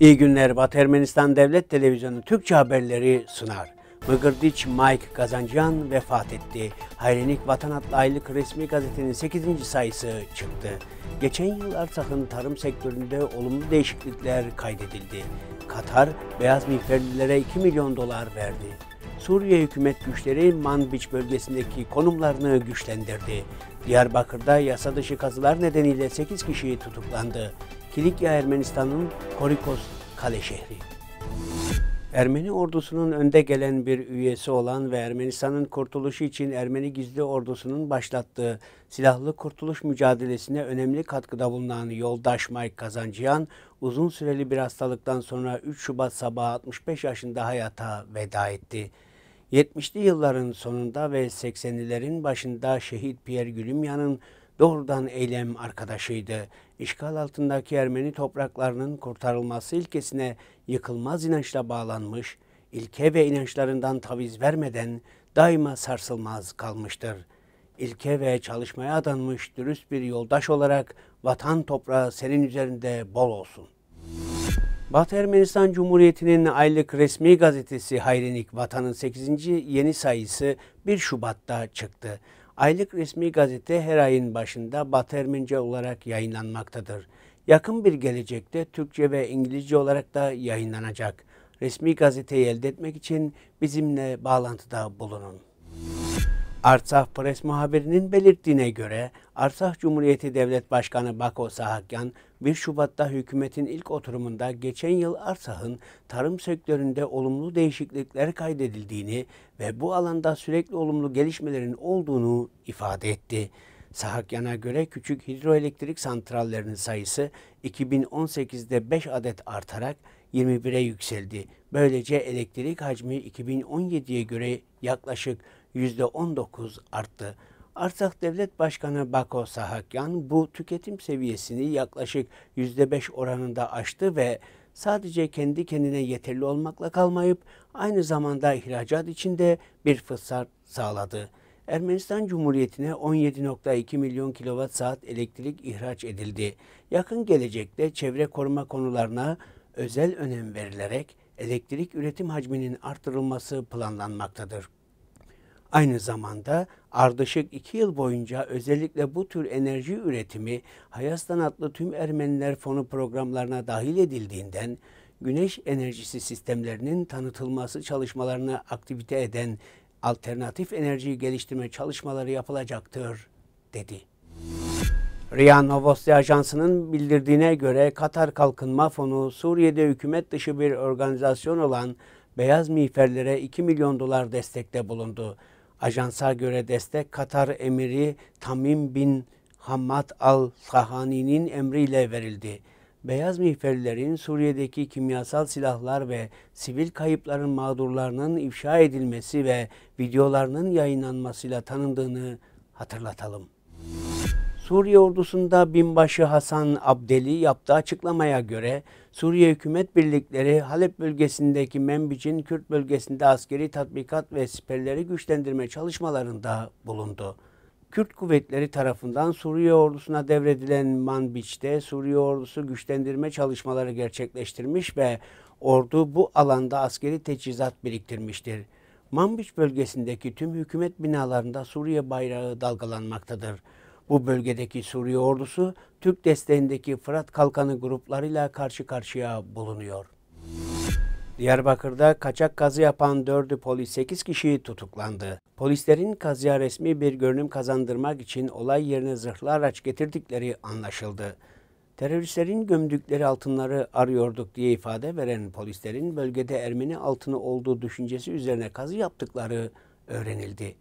İyi günler Batı Ermenistan Devlet Televizyonu Türkçe haberleri sunar. Mıgırdiç Mike Kazancan vefat etti. Hayrenik Vatan adlı aylık resmi gazetenin 8. sayısı çıktı. Geçen yıl Arsak'ın tarım sektöründe olumlu değişiklikler kaydedildi. Katar, beyaz miğferlilere 2 milyon dolar verdi. Suriye hükümet güçleri Manbiç bölgesindeki konumlarını güçlendirdi. Diyarbakır'da yasa dışı kazılar nedeniyle 8 kişi tutuklandı. Kilikya Ermenistan'ın Korikos kale şehri. Ermeni ordusunun önde gelen bir üyesi olan ve Ermenistan'ın kurtuluşu için Ermeni gizli ordusunun başlattığı silahlı kurtuluş mücadelesine önemli katkıda bulunan yoldaş Mike Kazancıyan, uzun süreli bir hastalıktan sonra 3 Şubat sabahı 65 yaşında hayata veda etti. 70'li yılların sonunda ve 80'lilerin başında şehit Pierre Gülümyan'ın doğrudan eylem arkadaşıydı. İşgal altındaki Ermeni topraklarının kurtarılması ilkesine yıkılmaz inançla bağlanmış, ilke ve inançlarından taviz vermeden daima sarsılmaz kalmıştır. İlke ve çalışmaya adanmış dürüst bir yoldaş olarak vatan toprağı senin üzerinde bol olsun. Batı Ermenistan Cumhuriyeti'nin aylık resmi gazetesi Hayrinik Vatan'ın 8. yeni sayısı 1 Şubat'ta çıktı. Aylık resmi gazete her ayın başında Batı Ermenice olarak yayınlanmaktadır. Yakın bir gelecekte Türkçe ve İngilizce olarak da yayınlanacak. Resmi gazeteyi elde etmek için bizimle bağlantıda bulunun. Artsah Pres muhabirinin belirttiğine göre Artsah Cumhuriyeti Devlet Başkanı Bako Sahakyan 1 Şubat'ta hükümetin ilk oturumunda geçen yıl Arsah'ın tarım sektöründe olumlu değişiklikler kaydedildiğini ve bu alanda sürekli olumlu gelişmelerin olduğunu ifade etti. Sahakyan'a göre küçük hidroelektrik santrallerinin sayısı 2018'de 5 adet artarak 21'e yükseldi. Böylece elektrik hacmi 2017'ye göre yaklaşık %19 arttı. Arsak Devlet Başkanı Bako Sahakyan bu tüketim seviyesini yaklaşık %5 oranında aştı ve sadece kendi kendine yeterli olmakla kalmayıp aynı zamanda ihracat için de bir fırsat sağladı. Ermenistan Cumhuriyeti'ne 17.2 milyon kilowatt saat elektrik ihraç edildi. Yakın gelecekte çevre koruma konularına özel önem verilerek elektrik üretim hacminin artırılması planlanmaktadır. Aynı zamanda ardışık iki yıl boyunca özellikle bu tür enerji üretimi Hayastan adlı tüm Ermeniler fonu programlarına dahil edildiğinden güneş enerjisi sistemlerinin tanıtılması çalışmalarını aktivite eden alternatif enerjiyi geliştirme çalışmaları yapılacaktır, dedi. RIA Novosti Ajansı'nın bildirdiğine göre Katar Kalkınma Fonu Suriye'de hükümet dışı bir organizasyon olan Beyaz Miğferlere 2 milyon dolar destekte bulundu. Ajansa göre destek Katar emiri Tamim bin Hamad al-Sahani'nin emriyle verildi. Beyaz mihverlerin Suriye'deki kimyasal silahlar ve sivil kayıpların mağdurlarının ifşa edilmesi ve videolarının yayınlanmasıyla tanındığını hatırlatalım. Suriye ordusunda binbaşı Hasan Abdeli yaptığı açıklamaya göre Suriye Hükümet Birlikleri Halep bölgesindeki Membic'in Kürt bölgesinde askeri tatbikat ve siperleri güçlendirme çalışmalarında bulundu. Kürt kuvvetleri tarafından Suriye ordusuna devredilen Manbiç'te Suriye ordusu güçlendirme çalışmaları gerçekleştirmiş ve ordu bu alanda askeri teçhizat biriktirmiştir. Manbiç bölgesindeki tüm hükümet binalarında Suriye bayrağı dalgalanmaktadır. Bu bölgedeki Suriye ordusu Türk desteğindeki Fırat Kalkanı gruplarıyla karşı karşıya bulunuyor. Diyarbakır'da kaçak kazı yapan dördü polis 8 kişiyi tutuklandı. Polislerin kazıya resmi bir görünüm kazandırmak için olay yerine zırhlı araç getirdikleri anlaşıldı. Teröristlerin gömdükleri altınları arıyorduk diye ifade veren polislerin bölgede Ermeni altını olduğu düşüncesi üzerine kazı yaptıkları öğrenildi.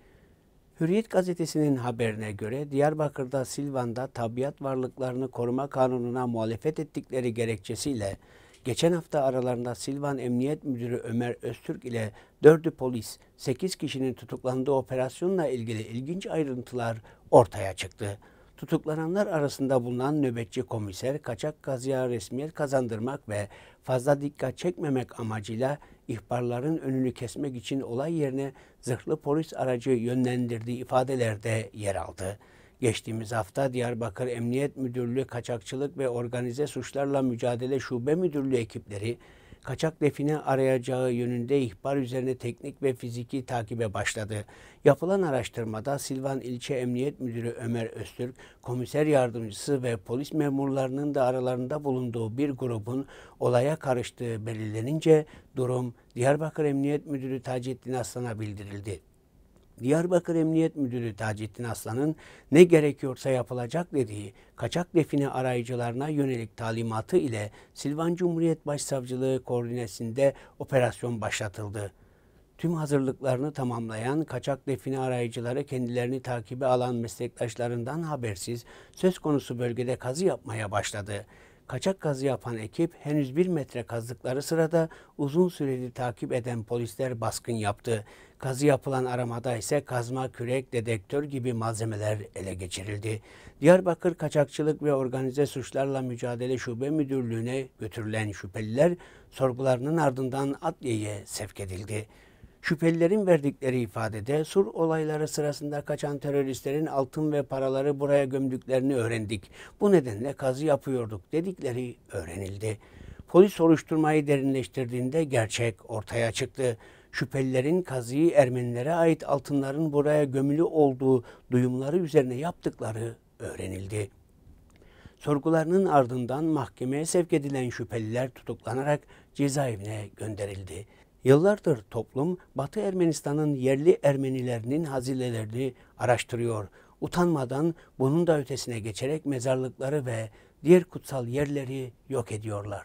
Hürriyet gazetesinin haberine göre Diyarbakır'da Silvan'da tabiat varlıklarını koruma kanununa muhalefet ettikleri gerekçesiyle geçen hafta aralarında Silvan Emniyet Müdürü Ömer Öztürk ile 4'ü polis 8 kişinin tutuklandığı operasyonla ilgili ilginç ayrıntılar ortaya çıktı tutuklananlar arasında bulunan nöbetçi komiser kaçak kazıya resmiyet kazandırmak ve fazla dikkat çekmemek amacıyla ihbarların önünü kesmek için olay yerine zırhlı polis aracı yönlendirdiği ifadelerde yer aldı. Geçtiğimiz hafta Diyarbakır Emniyet Müdürlüğü Kaçakçılık ve Organize Suçlarla Mücadele Şube Müdürlüğü ekipleri kaçak define arayacağı yönünde ihbar üzerine teknik ve fiziki takibe başladı. Yapılan araştırmada Silvan İlçe Emniyet Müdürü Ömer Öztürk, komiser yardımcısı ve polis memurlarının da aralarında bulunduğu bir grubun olaya karıştığı belirlenince durum Diyarbakır Emniyet Müdürü Taceddin Aslan'a bildirildi. Diyarbakır Emniyet Müdürü Taceddin Aslan'ın ne gerekiyorsa yapılacak dediği kaçak define arayıcılarına yönelik talimatı ile Silvan Cumhuriyet Başsavcılığı koordinesinde operasyon başlatıldı. Tüm hazırlıklarını tamamlayan kaçak define arayıcıları kendilerini takibe alan meslektaşlarından habersiz söz konusu bölgede kazı yapmaya başladı. Kaçak kazı yapan ekip henüz bir metre kazdıkları sırada uzun süreli takip eden polisler baskın yaptı. Kazı yapılan aramada ise kazma, kürek, dedektör gibi malzemeler ele geçirildi. Diyarbakır Kaçakçılık ve Organize Suçlarla Mücadele Şube Müdürlüğü'ne götürülen şüpheliler sorgularının ardından adliyeye sevk edildi. Şüphelilerin verdikleri ifadede sur olayları sırasında kaçan teröristlerin altın ve paraları buraya gömdüklerini öğrendik. Bu nedenle kazı yapıyorduk dedikleri öğrenildi. Polis soruşturmayı derinleştirdiğinde gerçek ortaya çıktı. Şüphelilerin kazıyı Ermenilere ait altınların buraya gömülü olduğu duyumları üzerine yaptıkları öğrenildi. Sorgularının ardından mahkemeye sevk edilen şüpheliler tutuklanarak cezaevine gönderildi. Yıllardır toplum Batı Ermenistan'ın yerli Ermenilerinin hazinelerini araştırıyor. Utanmadan bunun da ötesine geçerek mezarlıkları ve diğer kutsal yerleri yok ediyorlar.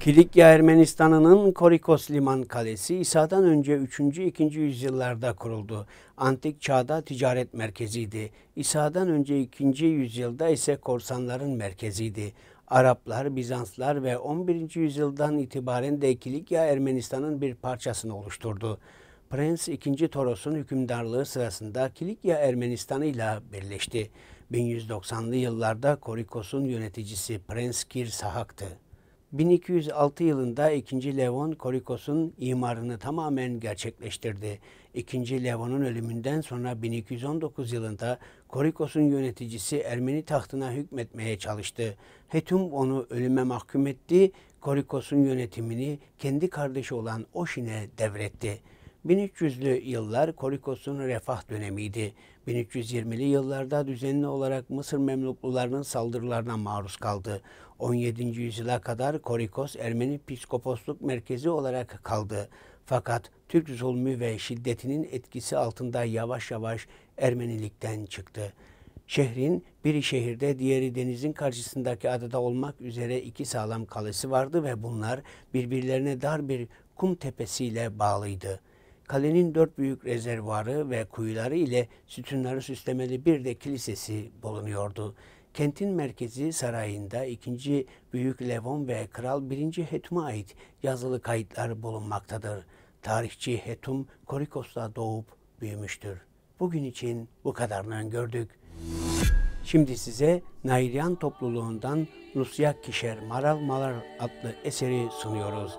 Kilikya Ermenistan'ının Korikos Liman Kalesi İsa'dan önce 3. 2. yüzyıllarda kuruldu. Antik çağda ticaret merkeziydi. İsa'dan önce 2. yüzyılda ise korsanların merkeziydi. Araplar, Bizanslar ve 11. yüzyıldan itibaren de Kilikya Ermenistan'ın bir parçasını oluşturdu. Prens II. Toros'un hükümdarlığı sırasında Kilikya Ermenistan'ı ile birleşti. 1190'lı yıllarda Korikos'un yöneticisi Prens Kir Sahak'tı. 1206 yılında 2. Levon Korikos'un imarını tamamen gerçekleştirdi. 2. Levon'un ölümünden sonra 1219 yılında Korikos'un yöneticisi Ermeni tahtına hükmetmeye çalıştı. Hetum onu ölüme mahkum etti, Korikos'un yönetimini kendi kardeşi olan Oşin'e devretti. 1300'lü yıllar Korikos'un refah dönemiydi. 1320'li yıllarda düzenli olarak Mısır Memluklularının saldırılarına maruz kaldı. 17. yüzyıla kadar Korikos Ermeni Piskoposluk merkezi olarak kaldı. Fakat Türk zulmü ve şiddetinin etkisi altında yavaş yavaş Ermenilikten çıktı. Şehrin biri şehirde diğeri denizin karşısındaki adada olmak üzere iki sağlam kalesi vardı ve bunlar birbirlerine dar bir kum tepesiyle bağlıydı. Kalenin dört büyük rezervuarı ve kuyuları ile sütunları süslemeli bir de kilisesi bulunuyordu. Kentin merkezi sarayında ikinci Büyük Levon ve Kral 1. Hetum'a ait yazılı kayıtlar bulunmaktadır. Tarihçi Hetum Korikos'ta doğup büyümüştür. Bugün için bu kadarını gördük. Şimdi size Nairyan topluluğundan Rusyak Kişer Maral Malar adlı eseri sunuyoruz.